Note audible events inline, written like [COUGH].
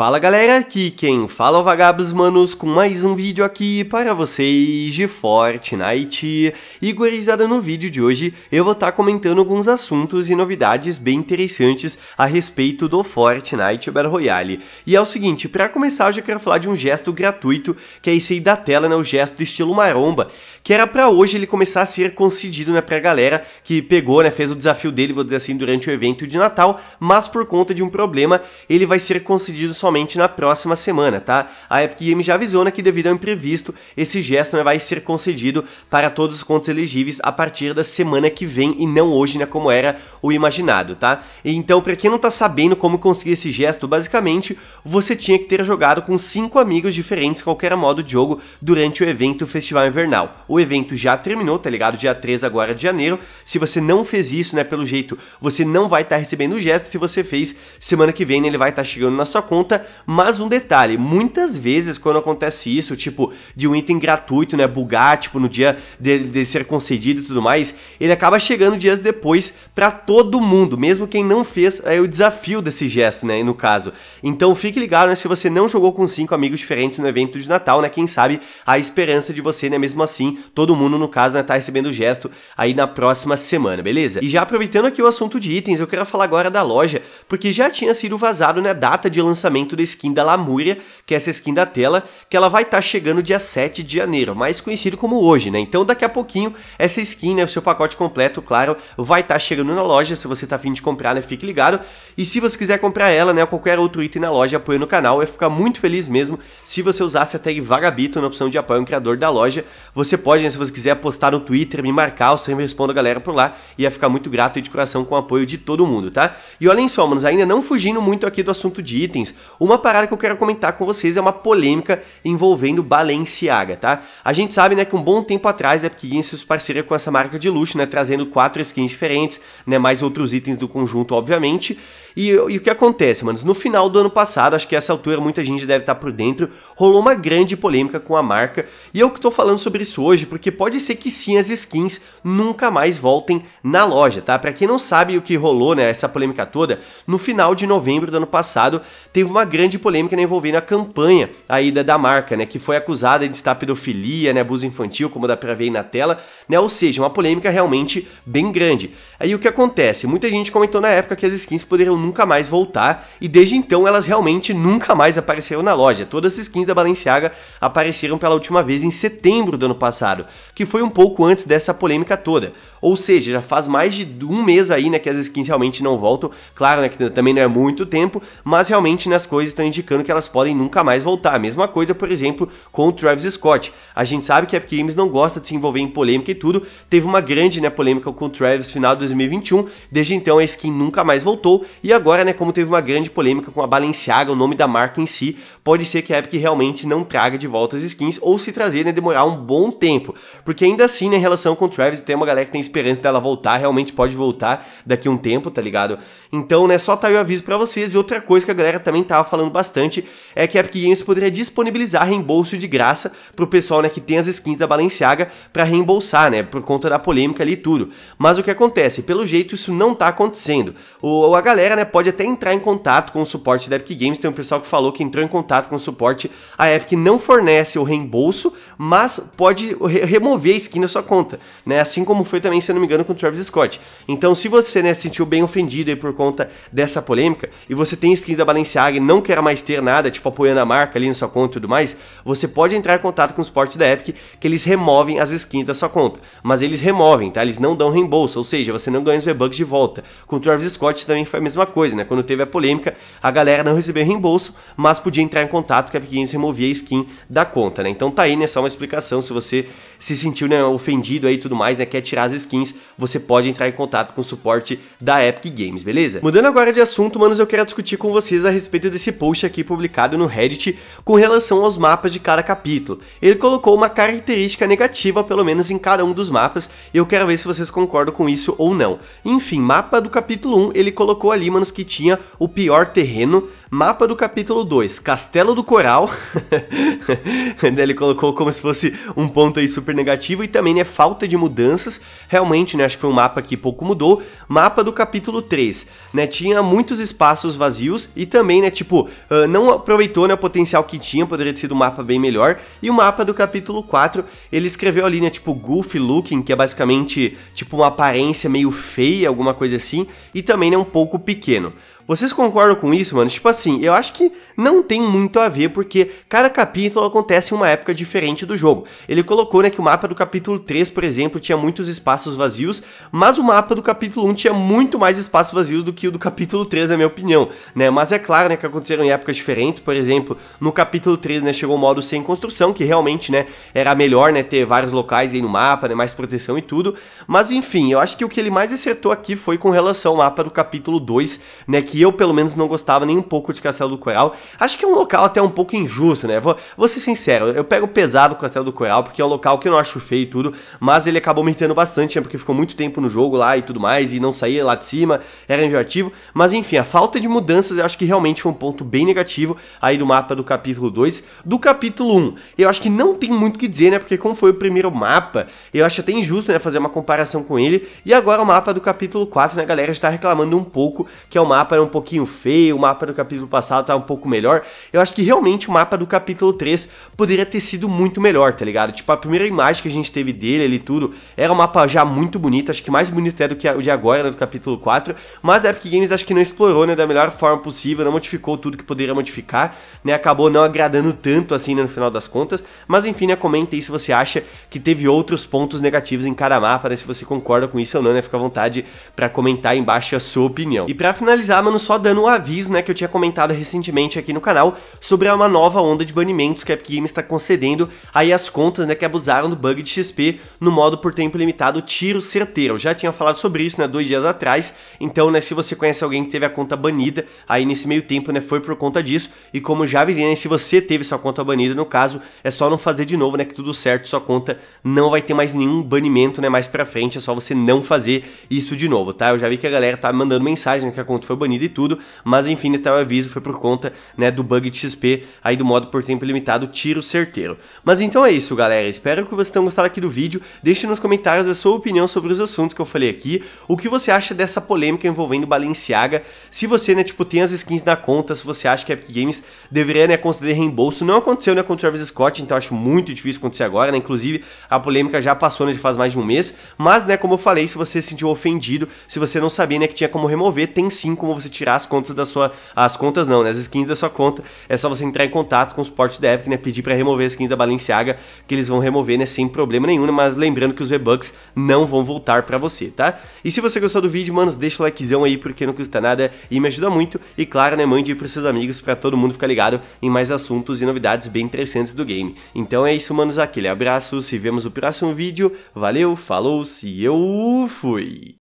Fala galera, aqui quem fala é o Vagabos Manos com mais um vídeo aqui para vocês de Fortnite. E gurizada, no vídeo de hoje eu vou estar tá comentando alguns assuntos e novidades bem interessantes a respeito do Fortnite Battle Royale. E é o seguinte, para começar eu já quero falar de um gesto gratuito, que é esse aí da tela, né, o gesto do estilo maromba, que era para hoje ele começar a ser concedido, né, pra galera que pegou, né, fez o desafio dele, vou dizer assim, durante o evento de Natal, mas por conta de um problema ele vai ser concedido somente somente na próxima semana, tá? A Epic Games já avisou né, que devido ao imprevisto, esse gesto né, vai ser concedido para todos os contos elegíveis a partir da semana que vem e não hoje, né, como era o imaginado, tá? Então, para quem não tá sabendo como conseguir esse gesto, basicamente, você tinha que ter jogado com cinco amigos diferentes qualquer modo de jogo durante o evento Festival Invernal. O evento já terminou, tá ligado? Dia 3 agora de janeiro. Se você não fez isso, né, pelo jeito, você não vai estar tá recebendo o gesto. Se você fez, semana que vem né, ele vai estar tá chegando na sua conta mas um detalhe, muitas vezes quando acontece isso, tipo, de um item gratuito, né, bugar, tipo, no dia de, de ser concedido e tudo mais, ele acaba chegando dias depois para todo mundo, mesmo quem não fez é, o desafio desse gesto, né, no caso. Então fique ligado, né, se você não jogou com cinco amigos diferentes no evento de Natal, né, quem sabe a esperança de você, né, mesmo assim, todo mundo, no caso, né, tá recebendo o gesto aí na próxima semana, beleza? E já aproveitando aqui o assunto de itens, eu quero falar agora da loja, porque já tinha sido vazado, né, data de lançamento lançamento da skin da Lamúria, que é essa skin da tela, que ela vai estar tá chegando dia 7 de janeiro, mais conhecido como hoje, né? Então daqui a pouquinho essa skin, né, o seu pacote completo, claro, vai estar tá chegando na loja, se você tá afim de comprar, né, fique ligado. E se você quiser comprar ela, né, ou qualquer outro item na loja, apoia no canal, eu ia ficar muito feliz mesmo se você usasse a tag Vagabito na opção de apoio um criador da loja. Você pode, né, se você quiser, postar no Twitter, me marcar, eu sempre respondo a galera por lá, ia ficar muito grato e de coração com o apoio de todo mundo, tá? E olhem só, manos, ainda não fugindo muito aqui do assunto de itens, uma parada que eu quero comentar com vocês é uma polêmica envolvendo Balenciaga, tá? A gente sabe, né, que um bom tempo atrás a Epic Games fez parceria com essa marca de luxo, né, trazendo quatro skins diferentes, né, mais outros itens do conjunto, obviamente. E, e, o que acontece, mano? No final do ano passado, acho que essa altura muita gente deve estar tá por dentro, rolou uma grande polêmica com a marca. E eu que estou falando sobre isso hoje, porque pode ser que sim as skins nunca mais voltem na loja, tá? Para quem não sabe o que rolou, né, essa polêmica toda, no final de novembro do ano passado, teve uma grande polêmica né, envolvendo a campanha aí da, da marca, né, que foi acusada de estar pedofilia, né, abuso infantil, como dá pra ver aí na tela, né, ou seja, uma polêmica realmente bem grande. Aí o que acontece? Muita gente comentou na época que as skins poderiam nunca mais voltar e desde então elas realmente nunca mais apareceram na loja. Todas as skins da Balenciaga apareceram pela última vez em setembro do ano passado, que foi um pouco antes dessa polêmica toda. Ou seja, já faz mais de um mês aí, né, que as skins realmente não voltam. Claro, né, que também não é muito tempo, mas realmente nas coisas coisas estão indicando que elas podem nunca mais voltar. A mesma coisa, por exemplo, com o Travis Scott. A gente sabe que a Epic Games não gosta de se envolver em polêmica e tudo. Teve uma grande né, polêmica com o Travis final de 2021. Desde então a skin nunca mais voltou. E agora, né, como teve uma grande polêmica com a Balenciaga, o nome da marca em si, pode ser que a Epic realmente não traga de volta as skins ou se trazer, né, demorar um bom tempo. Porque ainda assim, né, em relação com o Travis, tem uma galera que tem esperança dela voltar, realmente pode voltar daqui um tempo, tá ligado? Então, né, só tá aí o aviso para vocês. E outra coisa que a galera também tava tá falando bastante é que a Epic Games poderia disponibilizar reembolso de graça pro pessoal, né, que tem as skins da Balenciaga para reembolsar, né, por conta da polêmica ali e tudo. Mas o que acontece? Pelo jeito isso não tá acontecendo. O, a galera, né, pode até entrar em contato com o suporte da Epic Games, tem um pessoal que falou que entrou em contato com o suporte, a Epic não fornece o reembolso, mas pode re remover a skin da sua conta, né, assim como foi também, se não me engano, com o Travis Scott. Então, se você, né, se sentiu bem ofendido aí por conta dessa polêmica e você tem skins da Balenciaga e não quer mais ter nada, tipo apoiando a marca ali na sua conta e tudo mais, você pode entrar em contato com o suporte da Epic que eles removem as skins da sua conta. Mas eles removem, tá? Eles não dão reembolso, ou seja, você não ganha os V-Bucks de volta. Com o Travis Scott também foi a mesma coisa, né? Quando teve a polêmica, a galera não recebeu reembolso, mas podia entrar em contato que a Epic Games removia a skin da conta, né? Então tá aí, né? Só uma explicação, se você se sentiu né, ofendido aí e tudo mais, né? Quer tirar as skins, você pode entrar em contato com o suporte da Epic Games, beleza? Mudando agora de assunto, manos, eu quero discutir com vocês a respeito desse esse post aqui publicado no Reddit com relação aos mapas de cada capítulo. Ele colocou uma característica negativa, pelo menos em cada um dos mapas, e eu quero ver se vocês concordam com isso ou não. Enfim, mapa do capítulo 1, ele colocou ali, manos, que tinha o pior terreno, Mapa do capítulo 2, Castelo do Coral. [LAUGHS] Ele colocou como se fosse um ponto aí super negativo e também, né, falta de mudanças. Realmente, né, acho que foi um mapa que pouco mudou. Mapa do capítulo 3, né, tinha muitos espaços vazios e também, né, tipo, uh, não aproveitou, né, o potencial que tinha, poderia ter sido um mapa bem melhor. E o mapa do capítulo 4, ele escreveu ali, né, tipo, goofy looking, que é basicamente, tipo, uma aparência meio feia, alguma coisa assim, e também, né, um pouco pequeno. Vocês concordam com isso, mano? Tipo assim, eu acho que não tem muito a ver, porque cada capítulo acontece em uma época diferente do jogo. Ele colocou, né, que o mapa do capítulo 3, por exemplo, tinha muitos espaços vazios, mas o mapa do capítulo 1 tinha muito mais espaços vazios do que o do capítulo 3, na minha opinião, né? Mas é claro, né, que aconteceram em épocas diferentes, por exemplo, no capítulo 3, né, chegou o modo sem construção, que realmente, né, era melhor, né, ter vários locais aí no mapa, né, mais proteção e tudo. Mas enfim, eu acho que o que ele mais acertou aqui foi com relação ao mapa do capítulo 2, né, que eu pelo menos não gostava nem um pouco de Castelo do Coral. Acho que é um local até um pouco injusto, né? Vou, vou ser sincero, eu pego pesado o Castelo do Coral, porque é um local que eu não acho feio e tudo, mas ele acabou me entendendo bastante, né? Porque ficou muito tempo no jogo lá e tudo mais, e não saía lá de cima, era enjoativo. Mas enfim, a falta de mudanças eu acho que realmente foi um ponto bem negativo aí do mapa do capítulo 2. Do capítulo 1, um, eu acho que não tem muito o que dizer, né? Porque como foi o primeiro mapa, eu acho até injusto, né? Fazer uma comparação com ele. E agora o mapa do capítulo 4, né, galera? está reclamando um pouco que é o mapa um pouquinho feio, o mapa do capítulo passado tá um pouco melhor. Eu acho que realmente o mapa do capítulo 3 poderia ter sido muito melhor, tá ligado? Tipo, a primeira imagem que a gente teve dele ali tudo, era um mapa já muito bonito, acho que mais bonito é do que o de agora, né, do capítulo 4, mas a Epic Games acho que não explorou, né, da melhor forma possível, não modificou tudo que poderia modificar, né, acabou não agradando tanto assim, né, no final das contas, mas enfim, né, comenta aí se você acha que teve outros pontos negativos em cada mapa, né, se você concorda com isso ou não, né, fica à vontade para comentar aí embaixo a sua opinião. E para finalizar, só dando um aviso, né, que eu tinha comentado recentemente aqui no canal, sobre uma nova onda de banimentos que a Epic Games está concedendo aí as contas, né, que abusaram do bug de XP no modo por tempo limitado tiro certeiro. Eu já tinha falado sobre isso, né, dois dias atrás, então, né, se você conhece alguém que teve a conta banida, aí nesse meio tempo, né, foi por conta disso, e como já avisei, né, se você teve sua conta banida, no caso, é só não fazer de novo, né, que tudo certo, sua conta não vai ter mais nenhum banimento, né, mais pra frente, é só você não fazer isso de novo, tá? Eu já vi que a galera tá mandando mensagem né, que a conta foi banida, sumido e tudo, mas enfim, tal aviso foi por conta, né, do bug de XP aí do modo por tempo limitado, tiro certeiro. Mas então é isso, galera, espero que vocês tenham gostado aqui do vídeo, deixe nos comentários a sua opinião sobre os assuntos que eu falei aqui, o que você acha dessa polêmica envolvendo Balenciaga, se você, né, tipo, tem as skins na conta, se você acha que a Epic Games deveria, né, considerar reembolso, não aconteceu, né, com o Travis Scott, então acho muito difícil acontecer agora, né, inclusive a polêmica já passou, né, faz mais de um mês, mas, né, como eu falei, se você se sentiu ofendido, se você não sabia, né, que tinha como remover, tem sim como você tirar as contas da sua. As contas não, né? As skins da sua conta. É só você entrar em contato com o suporte da Epic, né? Pedir para remover as skins da Balenciaga, que eles vão remover, né? Sem problema nenhum, né? mas lembrando que os rebugs não vão voltar para você, tá? E se você gostou do vídeo, mano, deixa o likezão aí, porque não custa nada e me ajuda muito. E claro, né? Mande aí pros seus amigos para todo mundo ficar ligado em mais assuntos e novidades bem interessantes do game. Então é isso, manos. Aquele abraço, se vemos no próximo vídeo. Valeu, falou, se eu fui!